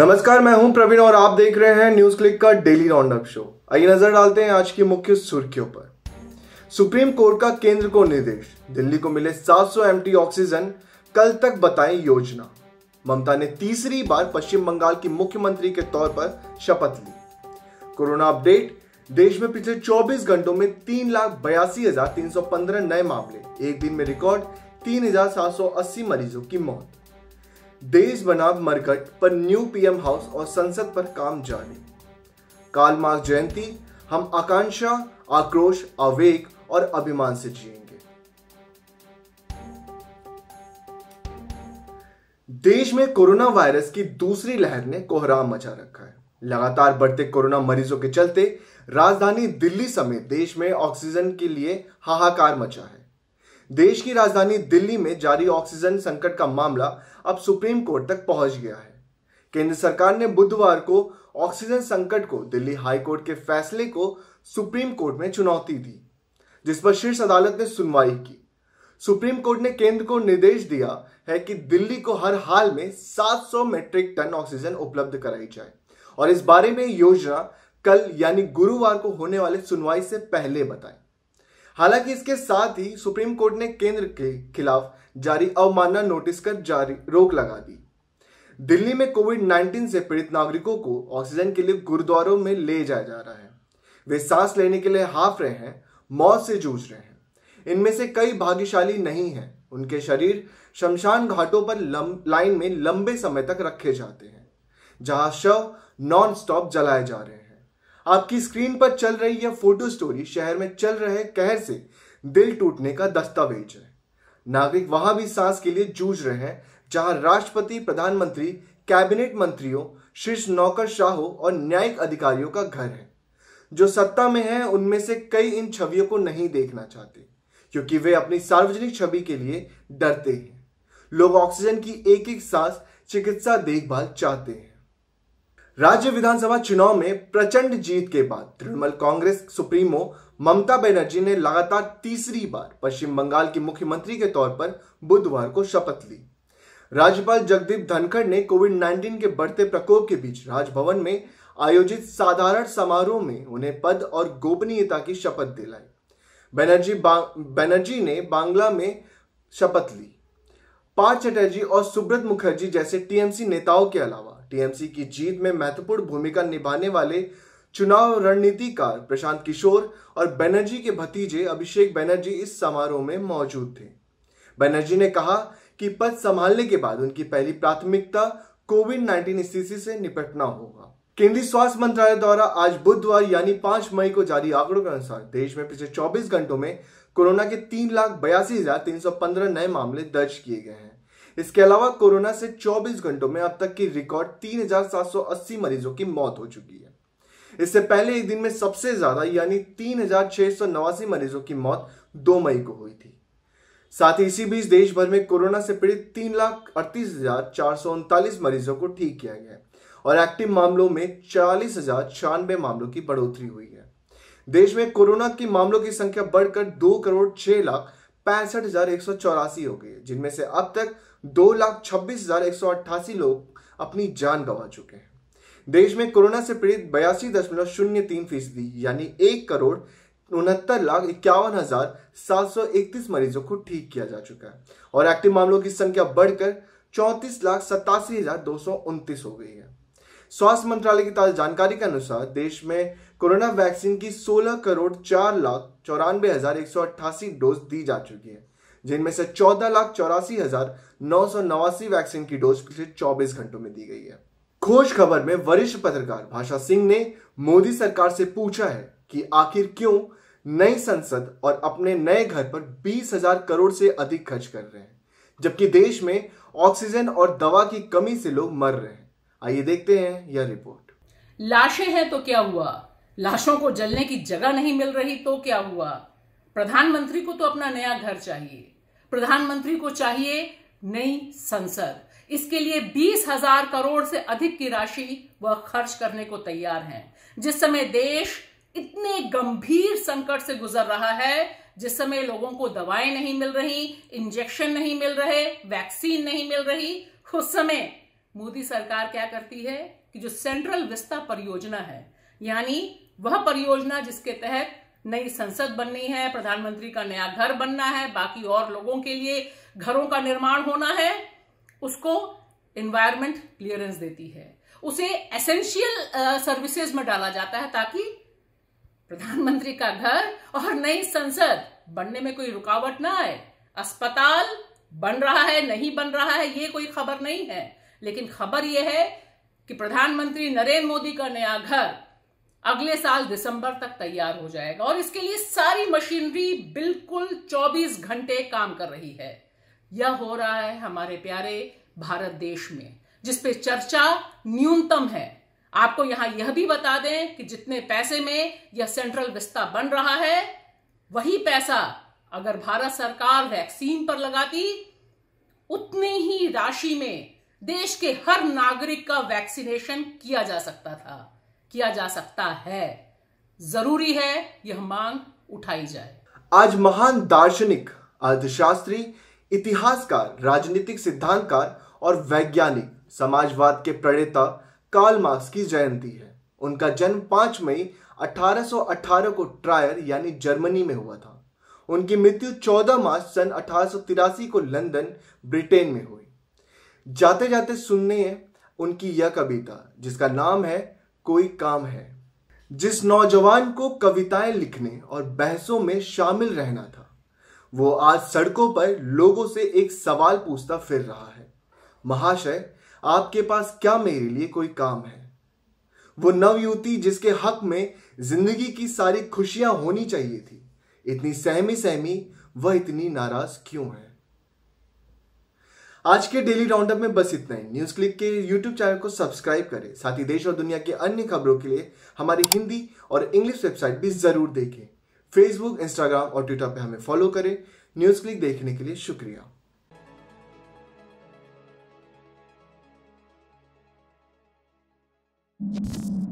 नमस्कार मैं हूं प्रवीण और आप देख रहे हैं न्यूज क्लिक का डेली राउंडअप शो आइए नजर डालते हैं आज की मुख्य सुर्खियों पर सुप्रीम कोर्ट का केंद्र को निर्देश दिल्ली को मिले 700 सौ ऑक्सीजन कल तक बताएं योजना ममता ने तीसरी बार पश्चिम बंगाल की मुख्यमंत्री के तौर पर शपथ ली कोरोना अपडेट देश में पिछले 24 घंटों में तीन लाख बयासी हजार तीन सौ पंद्रह नए मामले एक दिन में रिकॉर्ड तीन हजार सात सौ अस्सी मरीजों की मौत देश बना मरकट पर न्यू पीएम हाउस और संसद पर काम जारी काल मार्ग जयंती हम आकांक्षा आक्रोश आवेग और अभिमान से जिएंगे देश में कोरोना वायरस की दूसरी लहर ने कोहराम मचा रखा है लगातार बढ़ते कोरोना मरीजों के चलते राजधानी दिल्ली समेत देश में ऑक्सीजन के लिए हाहाकार मचा है देश की राजधानी दिल्ली में जारी ऑक्सीजन संकट का मामला अब सुप्रीम कोर्ट तक पहुंच गया है केंद्र सरकार ने बुधवार को ऑक्सीजन संकट को दिल्ली हाई कोर्ट के फैसले को सुप्रीम कोर्ट में चुनौती दी जिस पर शीर्ष अदालत ने सुनवाई की सुप्रीम कोर्ट ने केंद्र को निर्देश दिया है कि दिल्ली को हर हाल में 700 मेट्रिक टन ऑक्सीजन उपलब्ध कराई जाए और इस बारे में योजना कल यानी गुरुवार को होने वाले सुनवाई से पहले बताएं हालांकि इसके साथ ही सुप्रीम कोर्ट ने केंद्र के खिलाफ जारी अवमानना नोटिस कर जारी रोक लगा दी दिल्ली में कोविड 19 से पीड़ित नागरिकों को ऑक्सीजन के लिए गुरुद्वारों में ले जाया जा रहा है वे सांस लेने के लिए हाफ रहे हैं मौत से जूझ रहे हैं इनमें से कई भाग्यशाली नहीं हैं उनके शरीर शमशान घाटों पर लाइन में लंबे समय तक रखे जाते हैं जहां शव नॉन स्टॉप जलाए जा रहे हैं आपकी स्क्रीन पर चल रही यह फोटो स्टोरी शहर में चल रहे कहर से दिल टूटने का दस्तावेज है नागरिक वहां भी सांस के लिए जूझ रहे हैं जहां राष्ट्रपति प्रधानमंत्री कैबिनेट मंत्रियों शीर्ष नौकरशाहों और न्यायिक अधिकारियों का घर है जो सत्ता में है उनमें से कई इन छवियों को नहीं देखना चाहते क्योंकि वे अपनी सार्वजनिक छवि के लिए डरते हैं लोग ऑक्सीजन की एक एक सांस चिकित्सा देखभाल चाहते हैं राज्य विधानसभा चुनाव में प्रचंड जीत के बाद तृणमूल कांग्रेस सुप्रीमो ममता बनर्जी ने लगातार तीसरी बार पश्चिम बंगाल की मुख्यमंत्री के तौर पर बुधवार को शपथ ली राज्यपाल जगदीप धनखड़ ने कोविड 19 के बढ़ते प्रकोप के बीच राजभवन में आयोजित साधारण समारोह में उन्हें पद और गोपनीयता की शपथ दिलाई बनर्जी बनर्जी ने बांग्ला में शपथ ली पार्थ चटर्जी और सुब्रत मुखर्जी जैसे टीएमसी नेताओं के अलावा टीएमसी की जीत में महत्वपूर्ण भूमिका निभाने वाले चुनाव रणनीतिकार प्रशांत किशोर और बनर्जी के भतीजे अभिषेक बनर्जी इस समारोह में मौजूद थे बनर्जी ने कहा कि पद संभालने के बाद उनकी पहली प्राथमिकता कोविड नाइन्टीन स्थिति से निपटना होगा केंद्रीय स्वास्थ्य मंत्रालय द्वारा आज बुधवार यानी 5 मई को जारी आंकड़ों के अनुसार देश में पिछले 24 घंटों में कोरोना के तीन लाख बयासी हजार तीन सौ पंद्रह नए मामले दर्ज किए गए हैं इसके अलावा कोरोना से 24 घंटों में अब तक की रिकॉर्ड 3,780 मरीजों की मौत हो चुकी है इससे पहले एक दिन में सबसे ज्यादा यानी तीन मरीजों की मौत दो मई को हुई थी साथ ही इसी बीच देश भर में कोरोना से पीड़ित तीन मरीजों को ठीक किया गया और एक्टिव मामलों में चालीस हजार छियानवे मामलों की बढ़ोतरी हुई है देश में कोरोना के मामलों की संख्या बढ़कर 2 करोड़ छह लाख पैंसठ हजार एक सौ चौरासी हो गई जिनमें से अब तक दो लाख छब्बीस हजार एक सौ अट्ठासी लोग अपनी जान गंवा चुके हैं देश में कोरोना से पीड़ित बयासी दशमलव शून्य तीन फीसदी यानी एक करोड़ उनहत्तर लाख इक्यावन हजार सात सौ इकतीस मरीजों को ठीक किया जा चुका है और एक्टिव मामलों की संख्या बढ़कर चौंतीस लाख सतासी हजार दो सौ उनतीस हो गई है स्वास्थ्य मंत्रालय की ताजा जानकारी के अनुसार देश में कोरोना वैक्सीन की 16 करोड़ चार लाख चौरानवे हजार एक सौ अट्ठासी डोज दी जा चुकी है जिनमें से चौदह लाख चौरासी हजार नौ सौ नवासी वैक्सीन की डोज पिछले चौबीस घंटों में दी गई है खोज खबर में वरिष्ठ पत्रकार भाषा सिंह ने मोदी सरकार से पूछा है कि आखिर क्यों नई संसद और अपने नए घर पर बीस हजार करोड़ से अधिक खर्च कर रहे हैं जबकि देश में ऑक्सीजन और दवा की कमी से लोग मर रहे हैं आइए देखते हैं यह रिपोर्ट लाशें हैं तो क्या हुआ लाशों को जलने की जगह नहीं मिल रही तो क्या हुआ प्रधानमंत्री को तो अपना नया घर चाहिए प्रधानमंत्री को चाहिए नई संसद इसके लिए बीस हजार करोड़ से अधिक की राशि वह खर्च करने को तैयार हैं जिस समय देश इतने गंभीर संकट से गुजर रहा है जिस समय लोगों को दवाएं नहीं मिल रही इंजेक्शन नहीं मिल रहे वैक्सीन नहीं मिल रही उस समय मोदी सरकार क्या करती है कि जो सेंट्रल विस्ता परियोजना है यानी वह परियोजना जिसके तहत नई संसद बननी है प्रधानमंत्री का नया घर बनना है बाकी और लोगों के लिए घरों का निर्माण होना है उसको इन्वायरमेंट क्लियरेंस देती है उसे एसेंशियल सर्विसेज में डाला जाता है ताकि प्रधानमंत्री का घर और नई संसद बनने में कोई रुकावट ना आए अस्पताल बन रहा है नहीं बन रहा है ये कोई खबर नहीं है लेकिन खबर यह है कि प्रधानमंत्री नरेंद्र मोदी का नया घर अगले साल दिसंबर तक तैयार हो जाएगा और इसके लिए सारी मशीनरी बिल्कुल 24 घंटे काम कर रही है यह हो रहा है हमारे प्यारे भारत देश में जिसपे चर्चा न्यूनतम है आपको यहां यह भी बता दें कि जितने पैसे में यह सेंट्रल विस्ता बन रहा है वही पैसा अगर भारत सरकार वैक्सीन पर लगाती उतनी ही राशि में देश के हर नागरिक का वैक्सीनेशन किया जा सकता था किया जा सकता है जरूरी है यह मांग उठाई जाए आज महान दार्शनिक अर्थशास्त्री इतिहासकार राजनीतिक सिद्धांतकार और वैज्ञानिक समाजवाद के प्रणेता कार्ल मार्क्स की जयंती है उनका जन्म 5 मई 1818 को ट्रायर यानी जर्मनी में हुआ था उनकी मृत्यु 14 मार्च सन अठारह को लंदन ब्रिटेन में हुई जाते जाते सुनने हैं उनकी यह कविता जिसका नाम है कोई काम है जिस नौजवान को कविताएं लिखने और बहसों में शामिल रहना था वो आज सड़कों पर लोगों से एक सवाल पूछता फिर रहा है महाशय आपके पास क्या मेरे लिए कोई काम है वो नवयुवती जिसके हक में जिंदगी की सारी खुशियां होनी चाहिए थी इतनी सहमी सहमी वह इतनी नाराज क्यों है आज के डेली राउंडअप में बस इतना ही न्यूज क्लिक के यूट्यूब चैनल को सब्सक्राइब करें साथ ही देश और दुनिया के अन्य खबरों के लिए हमारी हिंदी और इंग्लिश वेबसाइट भी जरूर देखें फेसबुक इंस्टाग्राम और ट्विटर पर हमें फॉलो करें न्यूज क्लिक देखने के लिए शुक्रिया you